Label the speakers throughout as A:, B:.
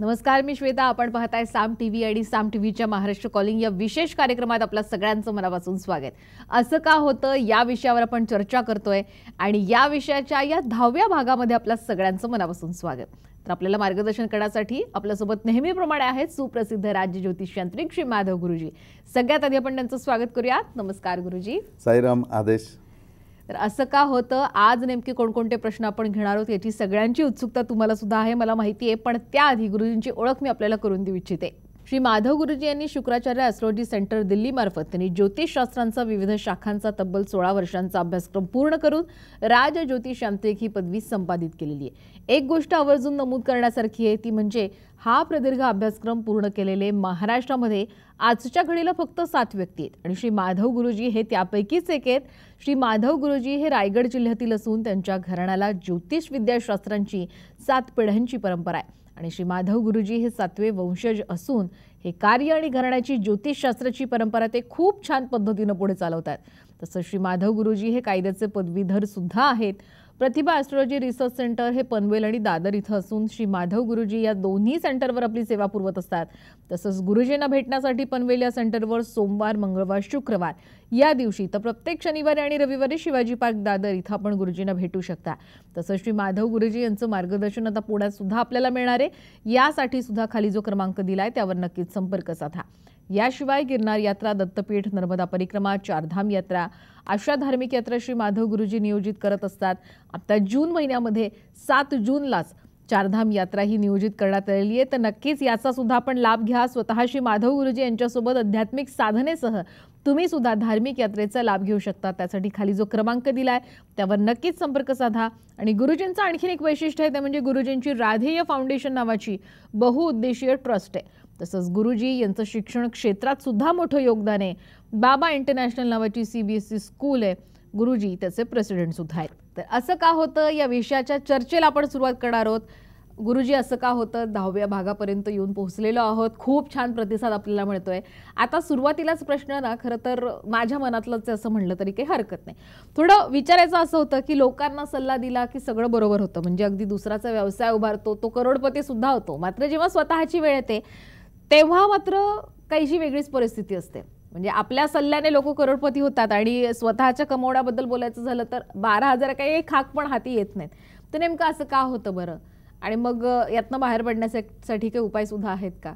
A: नमस्कार मी श्वेता आपण पाहताय साम टी व्ही आणि साम टी व्हीच्या महाराष्ट्र कॉलिंग या विशेष कार्यक्रमात आपलं सगळ्यांचं मनापासून स्वागत असं का होतं या विषयावर आपण चर्चा करतोय आणि या विषयाच्या या दहाव्या भागामध्ये आपल्या सगळ्यांचं मनापासून स्वागत तर आपल्याला मार्गदर्शन करण्यासाठी आपल्यासोबत नेहमीप्रमाणे आहेत सुप्रसिद्ध राज्य ज्योतिष यांत्रिक श्री माधव गुरुजी सगळ्यात आधी आपण त्यांचं स्वागत करूयात नमस्कार गुरुजी
B: साईराम आदेश
A: तर असं का होतं आज नेमके कोणकोणते प्रश्न आपण घेणार आहोत याची सगळ्यांची उत्सुकता तुम्हाला सुद्धा आहे मला माहिती आहे पण त्याआधी गुरुजींची ओळख मी आपल्याला करून देऊ इच्छिते श्री माधव गुरुजी यांनी शुक्राचार्य ॲस्ट्रॉलॉजी सेंटर दिल्लीमार्फत त्यांनी ज्योतिषशास्त्रांचा विविध शाखांचा तब्बल सोळा वर्षांचा अभ्यासक्रम पूर्ण करून राज ज्योतिष यांत्रिक ही पदवी संपादित केलेली आहे एक गोष्ट आवर्जून नमूद करण्यासारखी आहे ती म्हणजे हा प्रदीर्घ अभ्यासक्रम पूर्ण केलेले महाराष्ट्रामध्ये आजच्या घडीला फक्त सात व्यक्ती आहेत आणि श्री माधव गुरुजी हे त्यापैकीच एक आहेत श्री माधव गुरुजी हे रायगड जिल्ह्यातील असून त्यांच्या घराण्याला ज्योतिष विद्याशास्त्रांची सात पिढ्यांची परंपरा आहे आणि श्री माधव गुरुजी हे सातवे वंशज असून हे कार्य आणि घराण्याची ज्योतिषशास्त्राची परंपरा ते खूप छान पद्धतीनं पुढे चालवतात तसं श्री माधव गुरुजी हे कायद्याचे पदवीधर सुद्धा आहेत प्रतिभा ॲस्ट्रॉलॉजी रिसर्च सेंटर हे पनवेल आणि दादर इथं असून श्री माधव गुरुजी या दोन्ही सेंटरवर आपली सेवा पुरवत असतात तसंच गुरुजींना भेटण्यासाठी पनवेल या सेंटरवर सोमवार मंगळवार शुक्रवार या दिवशी तर प्रत्येक शनिवारी आणि रविवारी शिवाजी पार्क दादर इथं आपण गुरुजींना भेटू शकता तसंच श्री माधव गुरुजी यांचं मार्गदर्शन आता पुण्यात सुद्धा आपल्याला मिळणार आहे यासाठी सुद्धा खाली जो क्रमांक दिला आहे त्यावर नक्कीच संपर्क साधा याशिवाय गिरनार यात्रा दत्तपीठ नर्मदा परिक्रमा चारधाम यात्रा अशा धार्मिक यात्रा श्री माधव गुरुजी नियोजित करत असतात आता जून महिन्यामध्ये सात जूनलाच चारधाम यात्रा ही नियोजित करण्यात आलेली आहे तर नक्कीच याचा सुद्धा आपण लाभ घ्या स्वतः श्री माधव गुरुजी यांच्यासोबत आध्यात्मिक साधनेसह तुम्ही सुद्धा धार्मिक यात्रेचा लाभ घेऊ शकता त्यासाठी खाली जो क्रमांक दिला आहे त्यावर नक्कीच संपर्क साधा आणि गुरुजींचं आणखीन एक वैशिष्ट्य आहे ते म्हणजे गुरुजींची राधेय फाउंडेशन नावाची बहुउद्देशीय ट्रस्ट आहे तसंच गुरुजी यांचं शिक्षण क्षेत्रात सुद्धा मोठं योगदान आहे बाबा इंटरनॅशनल नावाची C B S E school आहे गुरुजी त्याचे प्रेसिडेंट सुद्धा आहेत तर असं का होतं या विषयाच्या चर्चेला आपण सुरुवात करणार आहोत गुरुजी असं का होतं दहाव्या भागापर्यंत येऊन पोहोचलेलो आहोत खूप छान प्रतिसाद आपल्याला मिळतोय आता सुरुवातीलाच प्रश्न ना खरं तर माझ्या मनातलंच असं म्हणलं तरी काही हरकत नाही थोडं विचारायचं असं होतं की लोकांना सल्ला दिला की सगळं बरोबर होतं म्हणजे अगदी दुसराचा व्यवसाय उभारतो तो करोडपती सुद्धा होतो मात्र जेव्हा स्वतःची वेळ येते तेव्हा मात्र काहीशी वेगळीच परिस्थिती असते म्हणजे आपल्या सल्ल्याने लोक करोडपती होतात आणि स्वतःच्या कमवण्याबद्दल बोलायचं झालं तर बारा हजार काही खाक पण हाती येत नाहीत तर नेमकं असं का होतं बरं आणि मग यातनं बाहेर पडण्यासाठी काही उपाय सुद्धा आहेत का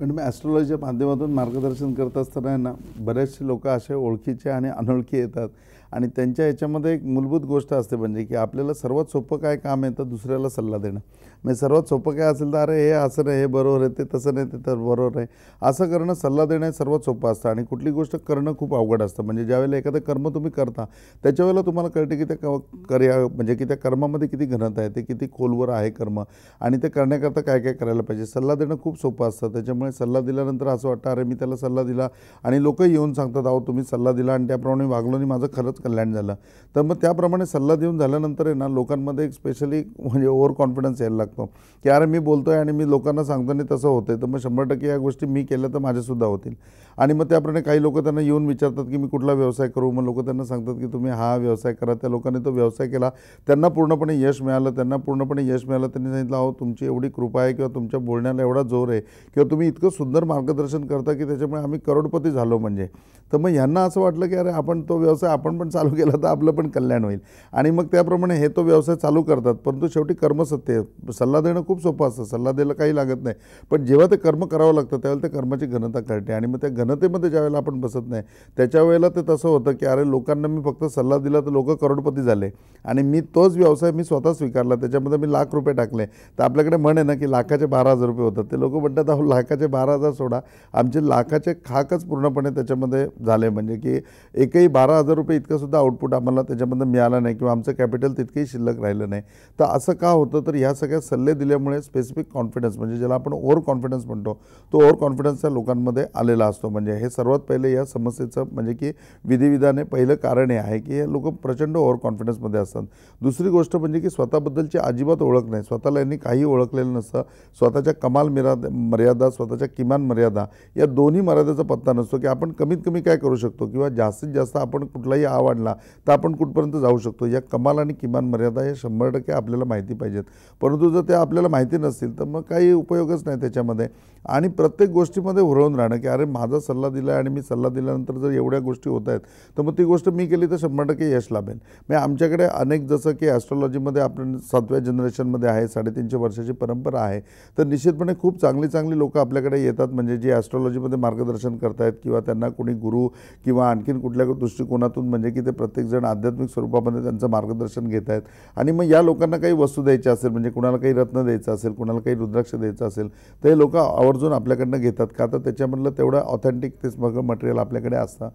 B: पण मी ॲस्ट्रॉलॉजीच्या माध्यमातून मार्गदर्शन करत असताना बरेचसे लोक असे ओळखीचे आणि अनोळखी येतात आणि त्यांच्या याच्यामध्ये एक मूलभूत गोष्ट असते म्हणजे की आपल्याला सर्वात सोपं काय काम आहे तर दुसऱ्याला सल्ला देणं म्हणजे सर्वात सोपं काय असेल तर अरे हे असं नाही हे बरोबर आहे ते तसं नाही ते तर बरोबर आहे असं करणं सल्ला देणं सर्वात सोपं असतं आणि कुठली गोष्ट करणं खूप अवघड असतं म्हणजे ज्यावेळेला एखादं कर्म तुम्ही करता त्याच्यावेळेला तुम्हाला कळते की त्या क कर्या म्हणजे की त्या कर्मामध्ये किती घनता आहे ते किती खोलवर आहे कर्म आणि ते करण्याकरता काय काय करायला पाहिजे सल्ला देणं खूप सोपं असतं त्याच्यामुळे सल्ला दिल्यानंतर असं वाटतं अरे मी त्याला सल्ला दिला आणि लोकही येऊन सांगतात अहो तुम्ही सल्ला दिला आणि त्याप्रमाणे वागलो आणि माझं खरंच कल्याण झालं तर मग त्याप्रमाणे सल्ला देऊन झाल्यानंतर आहे ना लोकांमध्ये एक स्पेशली म्हणजे ओव्हर कॉन्फिडन्स यायला लागतो की अरे मी बोलतो आहे आणि मी लोकांना सांगतो नाही तसं होतं आहे तर मग शंभर टक्के या गोष्टी मी केल्या तर माझ्यासुद्धा होतील आणि मग त्याप्रमाणे काही लोक त्यांना येऊन विचारतात की मी कुठला व्यवसाय करू मग लोक त्यांना सांगतात की तुम्ही हा व्यवसाय करा त्या लोकांनी तो व्यवसाय केला त्यांना पूर्णपणे यश मिळालं त्यांना पूर्णपणे यश मिळालं त्यांनी सांगितलं अहो तुमची एवढी कृपा आहे किंवा तुमच्या बोलण्याला एवढा जोर आहे किंवा तुम्ही इतकं सुंदर मार्गदर्शन करता की त्याच्यामुळे आम्ही करोडपती झालो म्हणजे तर मग यांना असं वाटलं की अरे आपण तो व्यवसाय आपण पण चालू केला तर आपलं पण कल्याण होईल आणि मग त्याप्रमाणे हे तो व्यवसाय चालू करतात परंतु शेवटी कर्मसत्य सल्ला देणं खूप सोपं असतं सल्ला द्यायला काही लागत नाही पण जेव्हा ते कर्म करावं लागतं त्यावेळेला ते कर्माची घनता कळते आणि मग त्या घनतेमध्ये ज्या वेळेला आपण बसत नाही त्याच्या वेळेला ते तसं होतं की अरे लोकांना मी फक्त सल्ला दिला तर लोक करोडपती झाले आणि मी तोच व्यवसाय मी स्वतः स्वीकारला त्याच्यामध्ये मी लाख रुपये टाकले तर आपल्याकडे म्हणे ना की लाखाचे बारा हजार रुपये होतात ते लोक म्हणतात अहो लाखाचे बारा हजार सोडा आमचे लाखाचे खाकच पूर्णपणे त्याच्यामध्ये झाले म्हणजे की एकही बारा हजार रुपये इतकंसुद्धा आउटपुट आम्हाला त्याच्यामधून मिळालं नाही किंवा आमचं कॅपिटल तितकंही शिल्लक राहिलं नाही तर असं का होतं तर ह्या सगळ्या सल्ले दिल्यामुळे स्पेसिफिक कॉन्फिडन्स म्हणजे ज्याला आपण ओव्हर कॉन्फिडन्स म्हणतो तो ओव्हर कॉन्फिडन्सच्या लोकांमध्ये आलेला असतो म्हणजे हे सर्वात पहिले या समस्येचं म्हणजे की विधिविधाने पहिलं कारण हे आहे की हे लोक प्रचंड ओव्हर कॉन्फिडन्समध्ये असतात दुसरी गोष्ट म्हणजे की स्वतःबद्दलची अजिबात ओळख नाही स्वतःला यांनी काही ओळखलेलं नसतं स्वतःच्या कमाल मिरा मर्यादा स्वतःच्या किमान मर्यादा या दोन्ही मर्यादेचा पत्ता नसतो की आपण कमीत कमी काय करू शकतो किंवा जास्तीत जास्त आपण कुठलाही आव आणला तर आपण कुठपर्यंत जाऊ शकतो या कमाल आणि किमान मर्यादा हे शंभर टक्के आपल्याला माहिती पाहिजेत परंतु जर त्या आपल्याला माहिती नसतील तर मग काही उपयोगच नाही त्याच्यामध्ये आणि प्रत्येक गोष्टीमध्ये हुरळून राहणं की अरे माझा सल्ला दिला आणि मी सल्ला दिल्यानंतर जर एवढ्या गोष्टी होत आहेत तर मग ती गोष्ट मी केली तर शंभर टक्के यश लाभेल म्हणजे आमच्याकडे अनेक जसं की ॲस्ट्रॉलॉजीमध्ये आपण सातव्या जनरेशनमध्ये आहे साडेतीनशे वर्षाची परंपरा आहे तर निश्चितपणे खूप चांगली चांगली लोकं आपल्याकडे येतात म्हणजे जे ॲस्ट्रॉलॉजीमध्ये मार्गदर्शन करतायत किंवा त्यांना कोणी गुरु गुरु किंवा आणखीन कुठल्या दृष्टिकोनातून म्हणजे की ते प्रत्येकजण आध्यात्मिक स्वरूपामध्ये त्यांचं मार्गदर्शन घेत आहेत आणि मग या लोकांना काही वस्तू द्यायच्या असेल म्हणजे कुणाला काही रत्न द्यायचं असेल कुणाला काही रुद्राक्ष द्यायचं असेल तर हे लोक आवर्जून आपल्याकडनं घेतात का तर त्याच्यामधलं तेवढं ऑथेंटिक ते सगळं मटेरियल आपल्याकडे असतं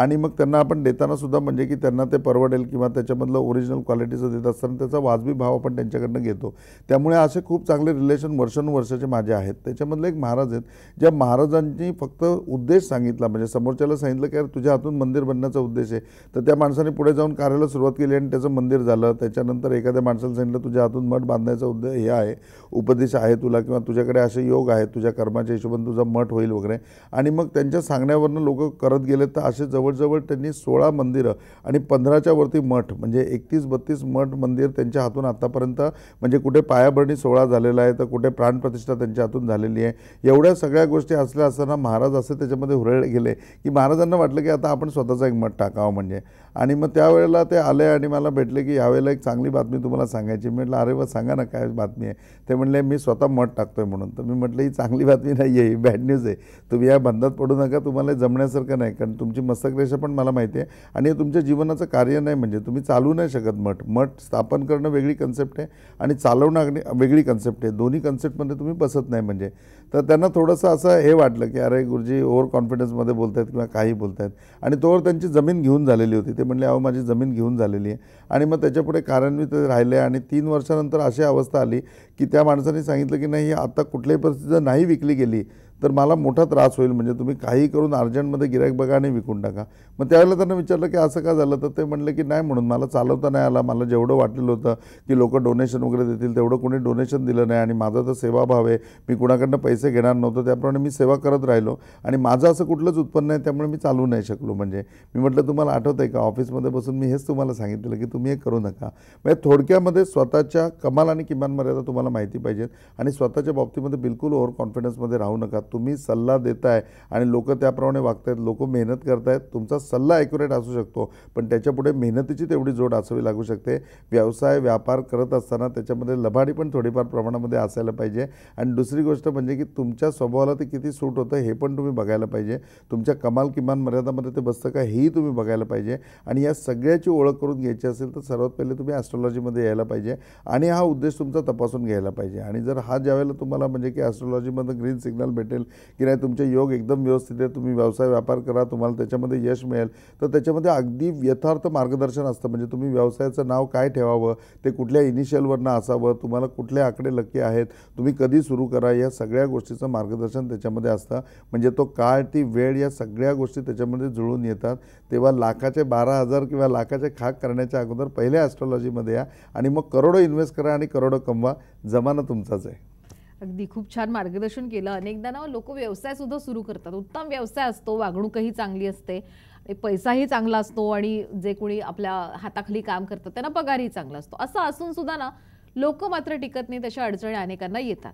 B: आणि मग त्यांना आपण देताना सुद्धा म्हणजे की त्यांना ते परवडेल किंवा त्याच्यामधलं ओरिजिनल क्वालिटीचं देत असताना त्याचा वाजवी भाव आपण त्यांच्याकडनं घेतो त्यामुळे असे खूप चांगले रिलेशन वर्षानुवर्षाचे माझे आहेत त्याच्यामधले एक महाराज आहेत ज्या महाराजांनी फक्त उद्देश सांगितला म्हणजे समोरच्याला सांगितलं सांगितलं की तुझ्या हातून मंदिर बनण्याचा उद्देश आहे तर त्या माणसाने पुढे जाऊन कार्याला सुरुवात केली आणि त्याचं मंदिर झालं त्याच्यानंतर एखाद्या माणसाला सांगितलं तुझ्या हातून मठ बांधण्याचा उद्देश हे आहे उपदेश आहे तुला किंवा तुझ्याकडे असे योग आहेत तुझ्या कर्माच्या हिशोबाने तुझा मठ होईल वगैरे आणि मग त्यांच्या सांगण्यावरनं लोक करत गेले तर असे जवळजवळ त्यांनी सोळा मंदिरं आणि पंधराच्या वरती मठ म्हणजे एकतीस बत्तीस मठ मंदिर त्यांच्या हातून आतापर्यंत म्हणजे कुठे पायाभरणी सोळा झालेला आहे तर कुठे प्राणप्रतिष्ठा त्यांच्या हातून झालेली आहे एवढ्या सगळ्या गोष्टी असल्या असताना महाराज असे त्याच्यामध्ये हुरळ गेले की महाराज त्यांना वाटलं की आता आपण स्वतःचा एक मत टाकावं म्हणजे आणि मग त्यावेळेला ते आले आणि मला भेटले की यावेळेला एक चांगली बातमी तुम्हाला सांगायची म्हटलं अरे वा सांगा ना काय बातमी आहे ते म्हणले मी स्वतः मत टाकतो म्हणून तर मी म्हटलं ही चांगली बातमी नाही आहे ही बॅड न्यूज आहे तुम्ही या बंदात पडू नका तुम्हाला जमण्यासारखं नाही कारण तुमची रेषा पण मला माहिती आहे आणि हे तुमच्या जीवनाचं कार्य नाही म्हणजे तुम्ही चालू नाही शकत मठ मठ स्थापन करणं वेगळी कन्सेप्ट आहे आणि चालवणं वेगळी कन्सेप्ट आहे दोन्ही कन्सेप्टमध्ये तुम्ही बसत नाही म्हणजे तर त्यांना थोडंसं असं हे वाटलं की अरे गुरुजी ओव्हर कॉन्फिडन्समध्ये बोलत आहेत किंवा काही बोलत आहेत आणि तोवर त्यांची जमीन घेऊन झालेली होती ते म्हणले अहो माझी जमीन घेऊन झालेली आहे आणि मग त्याच्यापुढे कार्यान्वित राहिले आणि तीन वर्षानंतर अशी अवस्था आली की त्या माणसाने सांगितलं की नाही आता कुठल्याही परिस्थितीत नाही विकली गेली तर मला मोठा त्रास होईल म्हणजे तुम्ही काही करून अर्जंटमध्ये गिरायक बघा आणि विकून टाका मग त्यावेळेला त्यांना विचारलं की असं का झालं तर ते म्हणलं की नाही म्हणून मला चालवता नाही आला मला जेवढं वाटलेलं होतं की लोक डोनेशन वगैरे देतील तेवढं कोणी डोनेशन दिलं नाही आणि माझा तर सेवाभाव आहे मी कुणाकडनं पैसे घेणार नव्हतं त्याप्रमाणे मी सेवा करत राहिलो आणि माझं असं कुठलंच उत्पन्न आहे त्यामुळे मी चालू नाही शकलो म्हणजे मी म्हटलं तुम्हाला आठवतं आहे का ऑफिसमध्ये बसून मी हेच तुम्हाला सांगितलेलं की तुम्ही हे करू नका म्हणजे थोडक्यामध्ये स्वतःच्या कमाल आणि किमान मर्यादा तुम्हाला माहिती पाहिजेत आणि स्वतःच्या बाबतीमध्ये बिलकुल ओव्हर कॉन्फिडन्समध्ये राहू नका तुम्ही सल्ला देताय आणि लोक त्याप्रमाणे वागतायत लोक मेहनत करतायत तुमचा सल्ला ॲक्युरेट असू शकतो पण त्याच्यापुढे मेहनतीची तेवढी जोड असावी लागू शकते व्यवसाय व्यापार करत असताना त्याच्यामध्ये लबाडी पण थोडीफार प्रमाणामध्ये असायला पाहिजे आणि दुसरी गोष्ट म्हणजे की तुमच्या स्वभावाला ते किती सूट होतं हे पण तुम्ही बघायला पाहिजे तुमच्या कमाल किमान मर्यादामध्ये ते बसतं का हेही तुम्ही बघायला पाहिजे आणि या सगळ्याची ओळख करून घ्यायची असेल तर सर्वात पहिले तुम्ही ॲस्ट्रॉलॉजीमध्ये यायला पाहिजे आणि हा उद्देश तुमचा तपासून घ्यायला पाहिजे आणि जर हा ज्यावेळेला तुम्हाला म्हणजे की ॲस्ट्रॉलॉजीमध्ये ग्रीन सिग्नल भेटेल असेल की नाही तुमचे योग एकदम व्यवस्थित आहे तुम्ही व्यवसाय व्यापार करा तुम्हाला त्याच्यामध्ये यश मिळेल तर त्याच्यामध्ये अगदी यथार्थ मार्गदर्शन असतं म्हणजे तुम्ही व्यवसायाचं नाव काय ठेवावं ते कुठल्या इनिशियलवरनं असावं तुम्हाला कुठले आकडे लक्की आहेत तुम्ही कधी सुरू करा या सगळ्या गोष्टीचं मार्गदर्शन त्याच्यामध्ये असतं म्हणजे तो काळ ती वेळ या सगळ्या गोष्टी त्याच्यामध्ये जुळून येतात तेव्हा लाखाचे बारा हजार किंवा लाखाचे खाक करण्याच्या अगोदर पहिल्या ॲस्ट्रॉलॉजीमध्ये या आणि मग करोडो इन्व्हेस्ट करा आणि करोडो कमवा जमाना तुमचाच आहे
A: अगदी खूप छान मार्गदर्शन केलं अनेकदा ना लोक व्यवसाय सुद्धा सुरू करतात उत्तम व्यवसाय असतो वागणूकही चांगली असते पैसाही चांगला असतो आणि जे कोणी आपल्या हाताखाली काम करतात त्यांना पगारही चांगला असतो असं असून सुद्धा ना लोक मात्र टिकत नाहीत अशा अडचणी अनेकांना येतात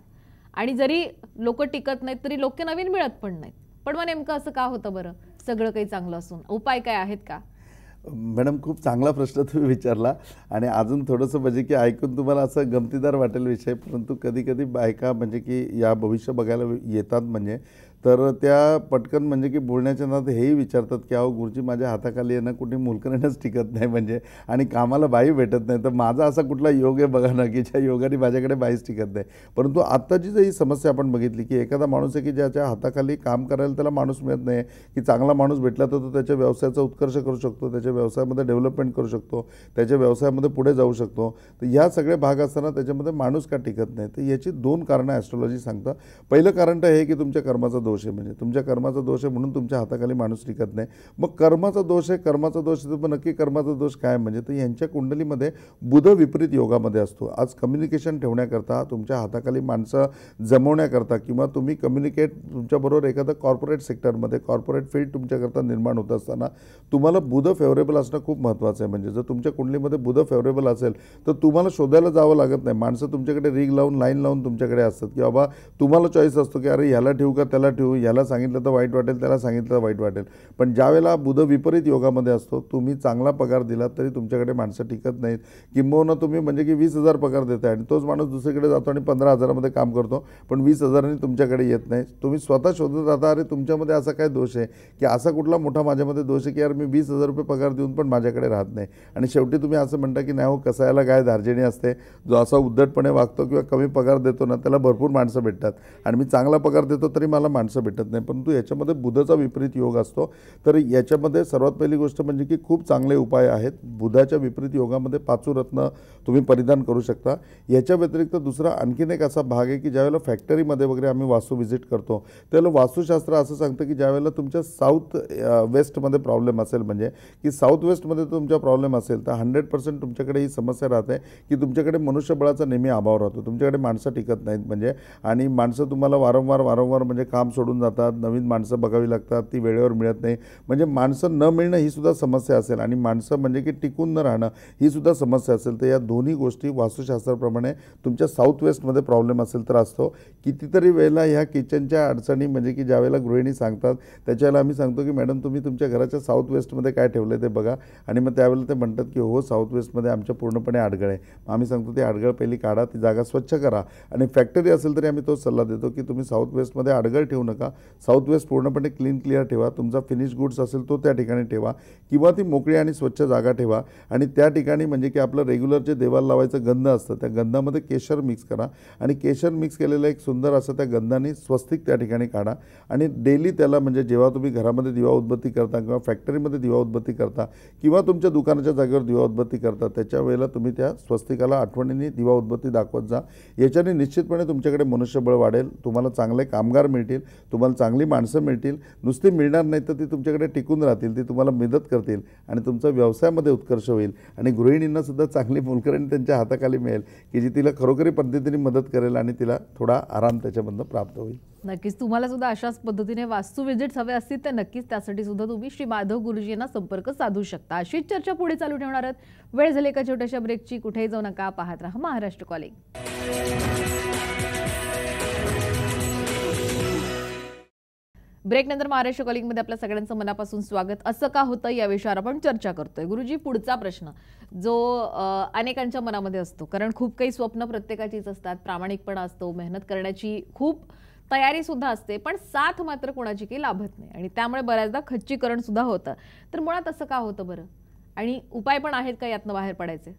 A: आणि जरी लोक टिकत नाहीत तरी लोक नवीन मिळत पण नाहीत पण मग नेमकं असं का होतं बरं सगळं काही चांगलं असून उपाय काय आहेत का
B: मॅडम खूप चांगला प्रश्न तुम्ही विचारला आणि अजून थोडंसं म्हणजे की ऐकून तुम्हाला असं गमतीदार वाटेल विषय परंतु कधी कधी बायका म्हणजे की या भविष्य बघायला येतात म्हणजे तर त्या पटकन म्हणजे की बोलण्याच्या नात हेही विचारतात की अहो गुरुजी माझ्या हाताखाली येणं कुठे मुलकरणच टिकत नाही म्हणजे आणि कामाला बाई भेटत नाही तर माझा असा कुठला योग आहे बघा ना की ज्या योगाने माझ्याकडे बाईच टिकत नाही परंतु आत्ताची जर ही समस्या आपण बघितली की एखादा माणूस आहे की ज्याच्या हाताखाली काम करायला त्याला माणूस मिळत नाही की चांगला माणूस भेटला तर तो त्याच्या व्यवसायाचा उत्कर्ष करू शकतो त्याच्या व्यवसायामध्ये डेव्हलपमेंट करू शकतो त्याच्या व्यवसायामध्ये पुढे जाऊ शकतो तर ह्या सगळे भाग असताना त्याच्यामध्ये माणूस का टिकत नाही तर याची दोन कारणं ॲस्ट्रॉलॉजी सांगतं पहिलं कारण तर हे की तुमच्या कर्माचा दोष दोष आहे म्हणजे तुमच्या कर्माचा दोष आहे म्हणून तुमच्या हाताखाली माणूस टिकत नाही मग कर्माचा दोष आहे कर्माचा दोष आहे नक्की कर्माचा दोष काय म्हणजे तर यांच्या कुंडलीमध्ये बुध विपरीत योगामध्ये असतो आज कम्युनिकेशन ठेवण्याकरता तुमच्या हाताखाली माणसं जमवण्याकरता किंवा तुम्ही कम्युनिकेट तुमच्याबरोबर एखादं कॉर्पोरेट सेक्टरमध्ये कॉर्पोरेट फील्ड तुमच्याकरता निर्माण होत असताना तुम्हाला बुध फेवरेबल असणं खूप महत्त्वाचं आहे म्हणजे जर तुमच्या कुंडलीमध्ये बुध फेवरेबल असेल तर तुम्हाला शोधायला जावं लागत नाही माणसं तुमच्याकडे रिग लावून लाईन लावून तुमच्याकडे असतात की बाबा तुम्हाला चॉईस असतो की अरे ह्याला ठेवू का त्याला ठेवू देऊ याला सांगितलं तर वाईट वाटेल त्याला सांगितलं तर वाईट वाटेल पण ज्यावेळेला बुध विपरीत योगामध्ये असतो तुम्ही चांगला पगार दिलात तरी तुमच्याकडे माणसं टिकत नाहीत किंबहुना तुम्ही म्हणजे की वीस हजार पगार देताय आणि तोच माणूस दुसरीकडे जातो आणि पंधरा हजारामध्ये काम करतो पण वीस हजारांनी तुमच्याकडे येत नाही तुम्ही स्वतः शोधत राहता अरे तुमच्यामध्ये असा काय दोष आहे की असा कुठला मोठा माझ्यामध्ये दोष आहे की यार मी वीस हजार रुपये पगार देऊन पण माझ्याकडे राहत नाही आणि शेवटी तुम्ही असं म्हणता की नाही हो कसायला काय धार्जिणी असते जो असा उद्धटपणे वागतो किंवा कमी पगार देतो ना त्याला भरपूर माणसं भेटतात आणि मी चांगला पगार देतो तरी मला माणसं भेटत नाही परंतु याच्यामध्ये बुधाचा विपरीत योग असतो तर याच्यामध्ये सर्वात पहिली गोष्ट म्हणजे की खूप चांगले उपाय आहेत बुधाच्या विपरीत योगामध्ये पाचू रत्न तुम्ही परिधान करू शकता याच्या व्यतिरिक्त दुसरा आणखीन एक असा भाग आहे की ज्यावेळेला फॅक्टरीमध्ये वगैरे आम्ही वास्तू व्हिजिट करतो त्याला वास्तुशास्त्र असं सांगतं की ज्यावेळेला तुमच्या साऊथ वेस्टमध्ये प्रॉब्लेम असेल म्हणजे की साऊथ वेस्टमध्ये तुमचा प्रॉब्लेम असेल तर हंड्रेड पर्सेंट तुमच्याकडे ही समस्या राहते की तुमच्याकडे मनुष्यबळाचा नेहमी अभाव राहतो तुमच्याकडे माणसं टिकत नाहीत म्हणजे आणि माणसं तुम्हाला वारंवार वारंवार म्हणजे काम सोडून जातात नवीन माणसं बघावी लागतात ती वेळेवर मिळत नाही म्हणजे माणसं न मिळणं ही सुद्धा समस्या असेल आणि माणसं म्हणजे की टिकून न राहणं ही सुद्धा समस्या असेल तर या दोन्ही गोष्टी वास्तुशास्त्राप्रमाणे तुमच्या साऊथ वेस्टमध्ये प्रॉब्लेम असेल तर असतो कितीतरी वेळेला ह्या किचनच्या अडचणी म्हणजे की ज्यावेळेला गृहिणी सांगतात त्याच्यावेळेला आम्ही सांगतो की मॅडम तुम्ही तुमच्या घराच्या साऊथ वेस्टमध्ये काय ठेवलं आहे ते बघा आणि मग त्यावेळेला ते म्हणतात की हो साऊथ वेस्टमध्ये आमच्या पूर्णपणे आडगळ आहे आम्ही सांगतो ते आडगळ पहिली काढा ती जागा स्वच्छ करा आणि फॅक्टरी असेल तरी आम्ही तो सल्ला देतो की तुम्ही साऊथ वेस्टमध्ये आडगळ ठेवून नका साऊथ वेस्ट पूर्णपणे क्लीन क्लिअर ठेवा तुमचा फिनिश गुड्स असेल तो त्या ठिकाणी ठेवा किंवा ती मोकळी आणि स्वच्छ जागा ठेवा आणि त्या ठिकाणी म्हणजे की आपलं रेग्युलर जे देवाला लावायचं गंध असतं त्या गंधामध्ये केशर मिक्स करा आणि केशर मिक्स केलेलं एक सुंदर असं त्या गंधाने स्वस्तिक त्या ठिकाणी काढा आणि डेली त्याला म्हणजे जेव्हा तुम्ही घरामध्ये दिवा उद्बत्ती करता किंवा फॅक्टरीमध्ये दिवा उद्बत्ती करता किंवा तुमच्या दुकानाच्या जागेवर दिवा उद्बत्ती करता त्याच्या वेळेला तुम्ही त्या स्वस्तिकाला आठवणीने दिवा उद्बत्ती दाखवत जा याच्याने निश्चितपणे तुमच्याकडे मनुष्यबळ वाढेल तुम्हाला चांगले कामगार मिळतील तुम्हाला चांगली माणसं मिळतील नुसती मिळणार नाही तर ती तुमच्याकडे टिकून राहतील ती तुम्हाला मदत करतील आणि तुमचा व्यवसायामध्ये उत्कर्ष होईल आणि सुद्धा चांगली मुलकरणी त्यांच्या हाताखाली मिळेल की जी तिला खरोखरी पद्धतीने मदत करेल आणि तिला थोडा आराम त्याच्यामधनं प्राप्त होईल
A: नक्कीच तुम्हाला सुद्धा अशाच पद्धतीने वास्तू विजिट्स हवे असतील तर नक्कीच त्यासाठी सुद्धा तुम्ही श्री माधव गुरुजी यांना संपर्क साधू शकता अशीच चर्चा पुढे चालू ठेवणार आहोत वेळ झाली एका छोट्याशा ब्रेकची कुठेही जाऊ नका पाहत राहा महाराष्ट्र कॉलिंग ब्रेक नंतर महाराष्ट्र कॉलिंगमध्ये आपल्या सगळ्यांचं मनापासून स्वागत असं का होतं या विषयावर आपण चर्चा करतोय गुरुजी पुढचा प्रश्न जो अनेकांच्या मनामध्ये असतो कारण खूप काही स्वप्न प्रत्येकाचीच असतात प्रामाणिकपणा असतो मेहनत करण्याची खूप तयारी सुद्धा असते पण साथ मात्र कोणाची काही लाभत नाही आणि त्यामुळे बऱ्याचदा खच्चीकरण सुद्धा होतं तर मुळात असं का होतं बरं आणि उपाय पण आहेत का यातनं बाहेर पडायचे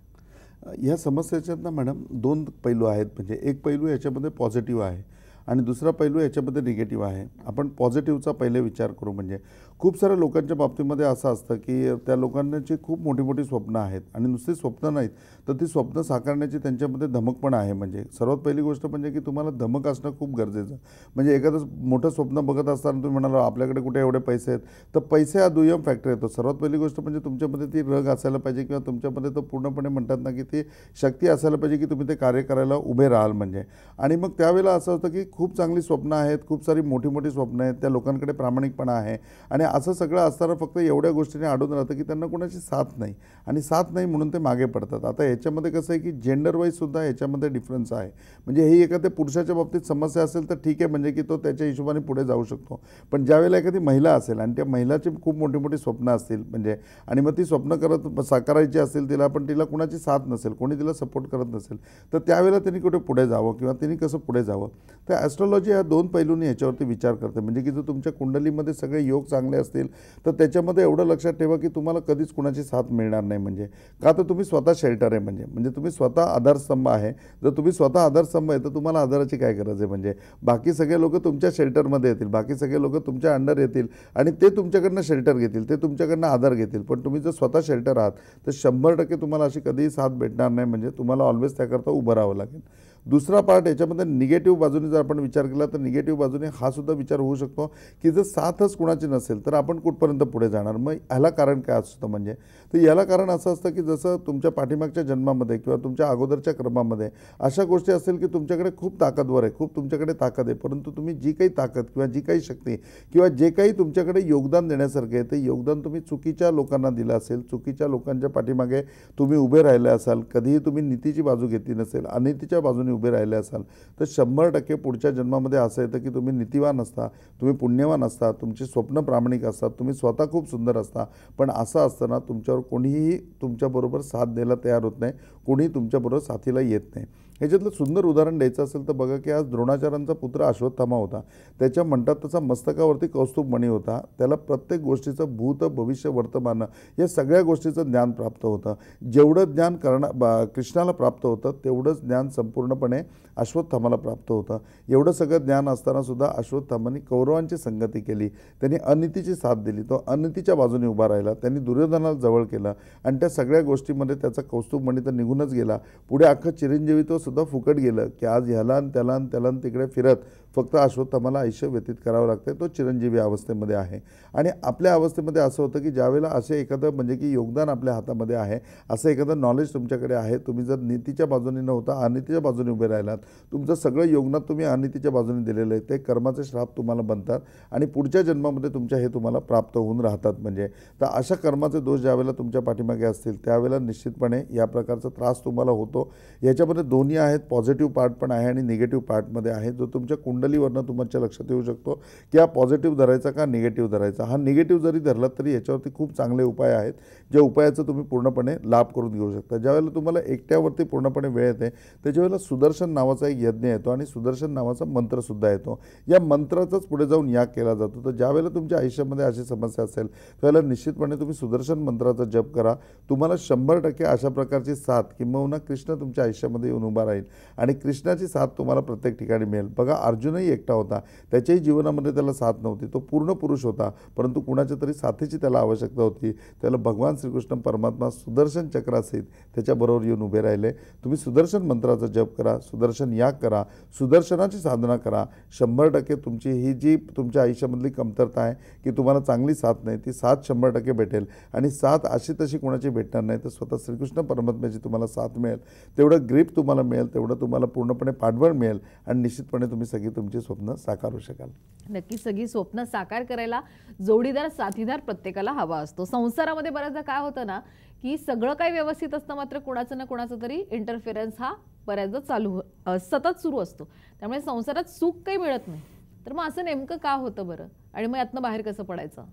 B: या समस्येच्या मॅडम दोन पैलू आहेत म्हणजे एक पैलू याच्यामध्ये पॉझिटिव्ह आहे आणि दुसरा पैलू याच्यामध्ये निगेटिव्ह आहे आपण पॉझिटिव्हचा पहिले विचार करू म्हणजे खूप साऱ्या लोकांच्या बाबतीमध्ये असं असतं की त्या लोकांची खूप मोठी मोठी स्वप्न आहेत आणि नुसती स्वप्न नाहीत तर ती स्वप्न साकारण्याची त्यांच्यामध्ये धमक पण आहे म्हणजे सर्वात पहिली गोष्ट म्हणजे की तुम्हाला धमक असणं खूप गरजेचं म्हणजे एखादं मोठं स्वप्न बघत असताना तुम्ही म्हणाला आपल्याकडे कुठे एवढे पैसे आहेत तर पैसे हा दुय्यम फॅक्टर येतो सर्वात पहिली गोष्ट म्हणजे तुमच्यामध्ये ती रग असायला पाहिजे किंवा तुमच्यामध्ये तो पूर्णपणे म्हणतात ना की ती शक्ती असायला पाहिजे की तुम्ही ते कार्य करायला उभे राहाल म्हणजे आणि मग त्यावेळेला असं होतं की खूप चांगली स्वप्न आहेत खूप सारी मोठी मोठी स्वप्न आहेत त्या लोकांकडे प्रामाणिकपणा आहे आणि असं सगळं असताना फक्त एवढ्या गोष्टीने आढळून राहतं की त्यांना कोणाची साथ नाही आणि साथ नाही म्हणून ते मागे पडतात आता याच्यामध्ये कसं आहे की जेंडर वाईजसुद्धा याच्यामध्ये डिफरन्स आहे म्हणजे ही एखाद्या पुरुषाच्या बाबतीत समस्या असेल तर ठीक आहे म्हणजे की तो त्याच्या हिशोबाने पुढे जाऊ शकतो पण ज्यावेळेला एखादी महिला असेल आणि त्या महिलाची खूप मोठी मोठी स्वप्न असतील म्हणजे आणि मग ती स्वप्न करत साकारायची असेल तिला पण तिला कुणाची साथ नसेल कोणी तिला सपोर्ट करत नसेल तर त्यावेळेला त्यांनी कुठे पुढे जावं किंवा तिने कसं पुढे जावं तर ॲस्ट्रॉलॉजी ह्या दोन पैलूंनी ह्याच्यावरती विचार करते म्हणजे की जर तुमच्या कुंडलीमध्ये सगळे योग चांगले असतील तर त्याच्यामध्ये एवढं लक्षात ठेवा की तुम्हाला कधीच कुणाची साथ मिळणार नाही म्हणजे का तर तुम्ही स्वतः शेल्टर आहे म्हणजे म्हणजे तुम्ही स्वतः आधारस्तंभ आहे जर तुम्ही स्वतः आधारस्तंभ आहे तर तुम्हाला आधाराची काय गरज आहे म्हणजे बाकी सगळे लोक तुमच्या शेल्टरमध्ये येतील बाकी सगळे लोक तुमच्या अंडर येतील आणि ते तुमच्याकडनं शेल्टर घेतील ते तुमच्याकडनं आधार घेतील पण तुम्ही जर स्वतः शेल्टर आहात तर शंभर टक्के तुम्हाला अशी कधीही साथ भेटणार नाही म्हणजे तुम्हाला ऑलवेज त्याकरता उभं राहावं लागेल दुसरा पार्ट याच्यामध्ये निगेटिव्ह बाजूने जर आपण विचार केला तर निगेटिव्ह बाजूने हा सुद्धा विचार होऊ शकतो की जर साथच कुणाची नसेल तर आपण कुठपर्यंत पुढे जाणार मग ह्याला कारण काय असतं म्हणजे तर याला कारण असं असतं की जसं तुमच्या पाठीमागच्या जन्मामध्ये किंवा तुमच्या अगोदरच्या क्रमामध्ये अशा गोष्टी असेल की तुमच्याकडे खूप ताकदवर आहे खूप तुमच्याकडे ताकद आहे परंतु तुम्ही जी काही ताकद किंवा जी काही शक्ती किंवा जे काही तुमच्याकडे योगदान देण्यासारखे आहे ते योगदान तुम्ही चुकीच्या लोकांना दिलं असेल चुकीच्या लोकांच्या पाठीमागे तुम्ही उभे राहिले असाल कधीही तुम्ही नीतीची बाजू घेतली नसेल अनितीच्या बाजूने उभे राहिले असाल तर शंभर टक्के पुढच्या जन्मामध्ये असं येतं की तुम्ही नीतिवान असता तुम्ही पुण्यवान असता तुमची स्वप्न प्रामाणिक असतात तुम्ही स्वतः खूप सुंदर असता पण असं असताना तुमच्यावर कोणीही तुमच्याबरोबर साथ द्यायला तयार होत नाही कोणीही तुमच्याबरोबर साथीला येत नाही ह्याच्यातलं सुंदर उदाहरण द्यायचं असेल तर बघा की आज द्रोणाचार्यांचा पुत्र अश्वत्थामा होता त्याच्या म्हणतात तसा मस्तकावरती मणी होता त्याला प्रत्येक गोष्टीचं भूत भविष्य वर्तमान या सगळ्या गोष्टीचं ज्ञान प्राप्त होतं जेवढं ज्ञान कर्ण कृष्णाला प्राप्त होतं तेवढंच ज्ञान संपूर्ण पूर्णपणे अश्वत्थामाला प्राप्त होतं एवढं सगळं ज्ञान असतानासुद्धा अश्वत्थामाने कौरवांची संगती केली त्यांनी अनितीची साथ दिली तो अनितीच्या बाजूने उभा राहिला त्यांनी दुर्योधनाला जवळ केलं आणि त्या सगळ्या गोष्टीमध्ये त्याचा कौस्तुभ म्हणे तर निघूनच गेला पुढे अख्खं चिरंजीवी तो सुद्धा फुकट गेलं की आज ह्याला त्याला त्याला तिकडे फिरत फक्त अश्वत्थामाला आयुष्य व्यतीत करावं लागतं तो चिरंजीवी अवस्थेमध्ये आहे आणि आपल्या अवस्थेमध्ये असं होतं की ज्यावेळेला असे एखादं म्हणजे की योगदान आपल्या हातामध्ये आहे असं एखादं नॉलेज तुमच्याकडे आहे तुम्ही जर नीतीच्या बाजूने नव्हता अनितीच्या बाजूने उभे राहिलात तुमचं सगळं योगदान तुम्ही अनितीच्या बाजूने दिलेलं आहे ते कर्माचे श्राप तुम्हाला बनतात आणि पुढच्या जन्मामध्ये तुमच्या हे तुम्हाला प्राप्त होऊन राहतात म्हणजे तर अशा कर्माचे दोष ज्यावेळेला तुमच्या पाठीमागे असतील त्यावेळेला निश्चितपणे या प्रकारचा त्रास तुम्हाला होतो याच्यामध्ये दोन्ही आहेत पॉझिटिव्ह पार्ट पण आहे आणि निगेटिव्ह पार्टमध्ये आहे जो तुमच्या कुंड कुंडलीवरनं तुमच्या लक्षात येऊ शकतो की हा पॉझिटिव्ह धरायचा का निगेटिव्ह धरायचा हा निगेटिव्ह जरी धरला तरी याच्यावरती खूप चांगले उपाय आहेत ज्या उपायाचा तुम्ही पूर्णपणे लाभ करून घेऊ शकता ज्यावेळेला तुम्हाला एकट्यावरती पूर्णपणे वेळ येते त्याच्यावेळेला सुदर्शन नावाचा एक यज्ञ येतो आणि सुदर्शन नावाचा मंत्रसुद्धा येतो या मंत्राचाच पुढे जाऊन याग केला जातो तर ज्यावेळेला तुमच्या आयुष्यामध्ये अशी समस्या असेल त्यावेळेला निश्चितपणे तुम्ही सुदर्शन मंत्राचा जप करा तुम्हाला शंभर टक्के अशा प्रकारची साथ किंबहुना कृष्ण तुमच्या आयुष्यामध्ये येऊन उभा राहील आणि कृष्णाची साथ तुम्हाला प्रत्येक ठिकाणी मिळेल बघा अर्जुन अर्जुनही एकटा होता त्याच्याही जीवनामध्ये त्याला साथ नव्हती तो पूर्ण पुरुष होता परंतु कुणाच्या तरी साथीची त्याला आवश्यकता होती त्याला भगवान श्रीकृष्ण परमात्मा सुदर्शन चक्रासहित त्याच्याबरोबर येऊन उभे राहिले तुम्ही सुदर्शन मंत्राचा जप करा सुदर्शन याग करा सुदर्शनाची साधना करा शंभर टक्के तुमची ही जी तुमच्या आयुष्यामधली कमतरता आहे की तुम्हाला चांगली साथ नाही ती साथ शंभर टक्के भेटेल आणि साथ अशी तशी कोणाची भेटणार नाही तर स्वतः श्रीकृष्ण परमात्म्याची तुम्हाला साथ मिळेल तेवढं ग्रीप तुम्हाला मिळेल तेवढं तुम्हाला पूर्णपणे पाठबळ मिळेल आणि निश्चितपणे तुम्ही सगळी तुमची स्वप्न साकारू शकाल
A: नक्की सगळी स्वप्न साकार करायला जोडीदार साथीदार प्रत्येकाला हवा असतो संसारामध्ये बऱ्याचदा काय होतं ना की सगळं काही व्यवस्थित असतं मात्र कोणाचं ना कोणाचं तरी इंटरफिअरन्स हा बऱ्याचदा चालू सतत सुरू असतो त्यामुळे संसारात सुख काही मिळत नाही तर मग असं नेमकं का होतं बरं आणि मग यातनं बाहेर कसं पडायचं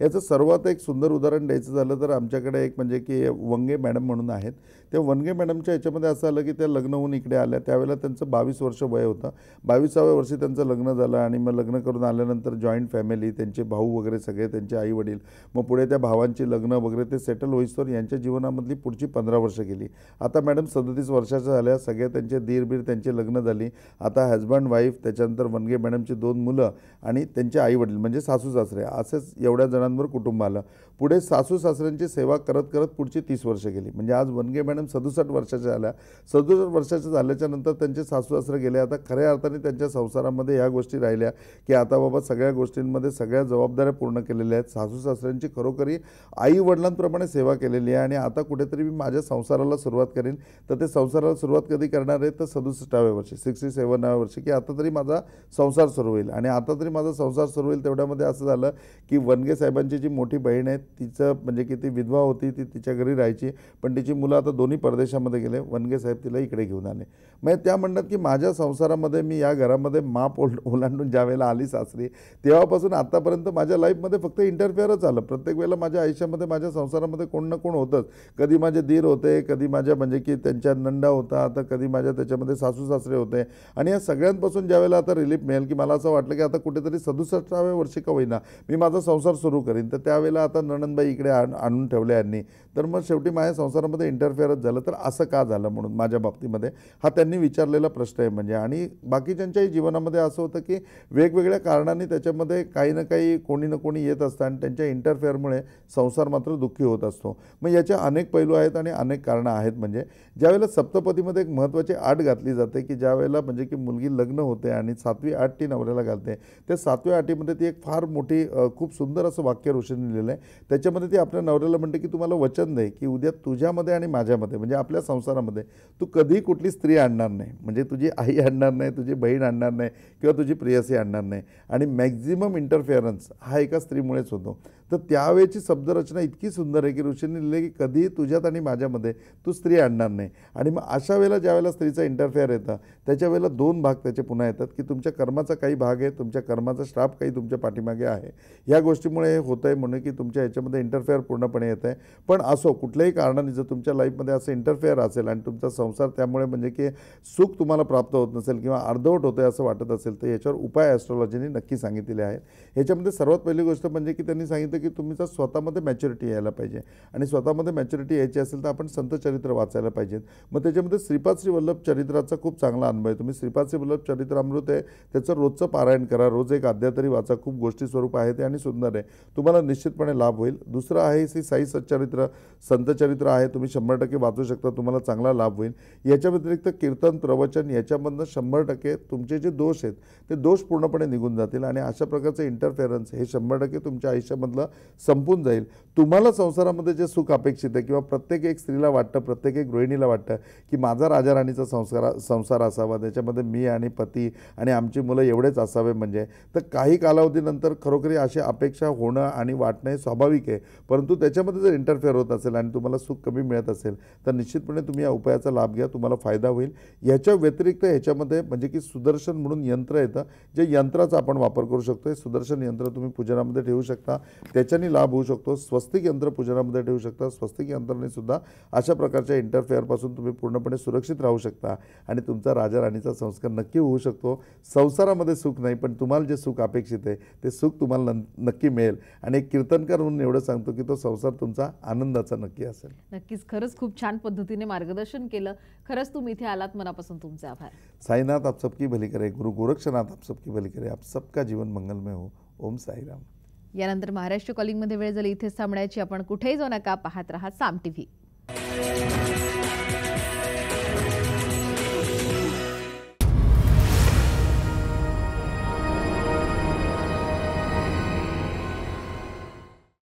B: याचं सर्वात एक सुंदर उदाहरण द्यायचं झालं तर आमच्याकडे एक म्हणजे की वंगे मॅडम म्हणून आहेत त्या वंगे मॅडमच्या याच्यामध्ये असं आलं की त्या लग्न होऊन इकडे आल्या त्यावेळेला त्यांचं बावीस वर्ष वय होतं बावीसाव्या वर्षी त्यांचं लग्न झालं आणि मग लग्न करून आल्यानंतर जॉईंट फॅमिली त्यांचे भाऊ वगैरे सगळे त्यांचे आई वडील मग पुढे त्या भावांची लग्न वगैरे ते सेटल होईस्तोवर यांच्या जीवनामधली पुढची पंधरा वर्ष गेली आता मॅडम सदतीस वर्षाच्या झाल्या सगळ्या त्यांचे धीरबीर त्यांचे लग्न झाली आता हजबंड वाईफ त्याच्यानंतर वनगे मॅडमची दोन मुलं आणि त्यांचे आई वडील म्हणजे सासू सासरे असेच एवढ्या जणांना आनंदपूर कुटुंबाला पुढे सासू सासऱ्यांची सेवा करत करत पुढची तीस वर्ष गेली म्हणजे आज वनगे मॅडम सदुसष्ट वर्षाच्या आल्या सदुसष्ट वर्षाच्या झाल्याच्या नंतर त्यांचे सासू सासरे गेले आता खऱ्या अर्थाने त्यांच्या संसारामध्ये ह्या गोष्टी राहिल्या की आता बाबा सगळ्या गोष्टींमध्ये सगळ्या जबाबदाऱ्या पूर्ण केलेल्या आहेत सासू सासऱ्यांची खरोखरी आई वडिलांप्रमाणे सेवा केलेली आहे आणि आता कुठेतरी मी माझ्या संसाराला सुरुवात करेन तर ते संसाराला सुरुवात कधी करणार आहे तर सदुसष्टाव्या वर्षी सिक्स्टी सेवनाव्या वर्षी की आता तरी माझा संसार सुरू होईल आणि आता तरी माझा संसार सुरू होईल तेवढ्यामध्ये असं झालं की वनगे साहेबांची जी मोठी बहीण आहे तिचं म्हणजे की ती विधवा होती ती तिच्या घरी राहायची पण तिची मुलं आता दोन्ही परदेशामध्ये गेले वनगे साहेब तिला इकडे घेऊन आले मग त्या म्हणतात की माझ्या संसारामध्ये मी या घरामध्ये माप ओल ओलांडून ज्या वेळेला आली सासरी तेव्हापासून आत्तापर्यंत माझ्या लाईफमध्ये फक्त इंटरफेअरच आलं प्रत्येक वेळेला माझ्या आयुष्यामध्ये माझ्या संसारामध्ये कोण ना कोण होतंच कधी माझे धीर होते कधी माझ्या म्हणजे की त्यांच्या नंडा होता आता कधी माझ्या त्याच्यामध्ये सासू सासरे होते आणि या सगळ्यांपासून वेळेला आता रिलीफ मिळेल की मला असं वाटलं की आता कुठेतरी सदुसष्टाव्या वर्षी का होईना मी माझा संसार सुरू करीन तर त्यावेळेला आता आनंदबाई इकडे आण आणून ठेवले यांनी तर मग शेवटी माझ्या संसारामध्ये इंटरफेअरच झालं तर असं का झालं म्हणून माझ्या बाबतीमध्ये हा त्यांनी विचारलेला प्रश्न आहे म्हणजे आणि बाकीच्यांच्याही जीवनामध्ये असं होतं की वेगवेगळ्या कारणांनी त्याच्यामध्ये काही ना काही कोणी ना कोणी येत असतं आणि त्यांच्या इंटरफेअरमुळे संसार मात्र दुःखी होत असतो मग याचे अनेक पैलू आहेत आणि अनेक कारणं आहेत म्हणजे ज्यावेळेला सप्तपदीमध्ये एक महत्त्वाची आट घातली जाते की ज्यावेळेला म्हणजे की मुलगी लग्न होते आणि सातवी आठ ती नवऱ्याला घालते त्या सातव्या आठीमध्ये ती एक फार मोठी खूप सुंदर असं वाक्य रोशन लिहिलेलं आहे त्याच्यामध्ये ती आपल्या नवऱ्याला म्हणते की तुम्हाला वचन दे की उद्या तुझ्यामध्ये आणि माझ्यामध्ये म्हणजे आपल्या संसारामध्ये तू कधीही कुठली स्त्री आणणार नाही म्हणजे तुझी आई आणणार नाही तुझी बहीण आणणार नाही किंवा तुझी प्रियसी आणणार नाही आणि मॅक्झिमम इंटरफेअरन्स हा एका स्त्रीमुळेच होतो तर त्यावेळेची शब्दरचना इतकी सुंदर आहे की ऋषींनी लिहिले की कधीही तुझ्यात आणि माझ्यामध्ये तू स्त्री आणणार नाही आणि मग अशा वेळेला ज्या वेळेला स्त्रीचा इंटरफेअर येतं त्याच्या वेळेला दोन भाग त्याचे पुन्हा येतात की तुमच्या कर्माचा काही भाग आहे तुमच्या कर्माचा श्राप काही तुमच्या पाठीमागे आहे या गोष्टीमुळे हे होतं आहे म्हणून की तुमच्या ह्याच्यामध्ये इंटरफेअर पूर्णपणे येत आहे पण असो कुठल्याही कारणाने जर तुमच्या लाईफमध्ये असं इंटरफेअर असेल आणि तुमचा संसार त्यामुळे म्हणजे की सुख तुम्हाला प्राप्त होत नसेल किंवा अर्धवट होतं आहे असं वाटत असेल तर याच्यावर उपाय ॲस्ट्रॉलॉजीने नक्की सांगितलेले आहेत ह्याच्यामध्ये सर्वात पहिली गोष्ट म्हणजे की त्यांनी सांगितलं की तुमचा स्वतःमध्ये मॅच्युरिटी यायला पाहिजे आणि स्वतःमध्ये मॅच्युरिटी यायची असेल तर आपण संत चरित्र वाचायला पाहिजेत मग त्याच्यामध्ये श्रीपाद श्री वल्लभ चरित्राचा खूप चांगला अनुभव तुम्ही श्रीपाद वल्लभ चरित्रामृत आहे त्याचं रोजचं पारायण करा रोज एक अध्या तरी वाचा खूप गोष्टी स्वरूप आहे ते आणि सुंदर आहे तुम्हाला निश्चितपणे लाभ होईल दुसरं आहे श्री साई सच्चरित्र संतचरित्र आहे तुम्ही शंभर टक्के वाचू शकता तुम्हाला चांगला लाभ होईल याच्या व्यतिरिक्त कीर्तन प्रवचन याच्यामधनं शंभर टक्के तुमचे जे दोष आहेत ते दोष पूर्णपणे निघून जातील आणि अशा प्रकारचं इंटरफेरन्स हे शंभर टक्के तुमच्या आयुष्यामधलं संपून जाईल तुम्हाला संसारामध्ये जे सुख अपेक्षित आहे किंवा प्रत्येक एक स्त्रीला वाटतं प्रत्येक एक गृहिणीला वाटतं की माझा राजा राणीचा संस्कार संसार असावा असावा त्याच्यामध्ये मी आणि पती आणि आमची मुलं एवढेच असावे म्हणजे तर काही कालावधीनंतर खरोखरी अशी अपेक्षा होणं आणि वाटणं हे स्वाभाविक आहे परंतु त्याच्यामध्ये जर इंटरफेअर होत असेल आणि तुम्हाला सुख कमी मिळत असेल तर निश्चितपणे तुम्ही या उपायाचा लाभ घ्या तुम्हाला फायदा होईल ह्याच्या व्यतिरिक्त ह्याच्यामध्ये म्हणजे की सुदर्शन म्हणून यंत्र येतं जे यंत्राचा आपण वापर करू शकतो सुदर्शन यंत्र तुम्ही पूजनामध्ये ठेवू शकता त्याच्याने लाभ होऊ शकतो स्वस्तिक यंत्र पूजनामध्ये ठेवू शकता स्वस्तिक यंत्राने सुद्धा अशा प्रकारच्या इंटरफेअरपासून तुम्ही पूर्णपणे सुरक्षित राहू शकता आणि तुमचा राजा राजा राणीचा संस्कार नक्की होऊ शकतो संसारामध्ये सुख नाही पण तुम्हाला जे सुख अपेक्षित आहे ते सुख तुम्हाला नक्की मिळेल आणि एक कीर्तनकार म्हणून एवढं सांगतो की तो संसार तुमचा आनंदाचा नक्की असेल
A: नक्कीच खरंच खूप छान पद्धतीने मार्गदर्शन केलं खरंच तुम्ही इथे आलात मनापासून तुमचे आभार
B: साईनाथ आप सबकी भली करे गुरु गोरक्षनाथ आप सबकी भली करे आप सबका जीवन मंगलमय हो ओम साईराम
A: यानंतर महाराष्ट्र कॉलिंगमध्ये वेळ झाली इथेच थांबण्याची आपण कुठेही जाऊ नका पाहत राहा साम टी व्ही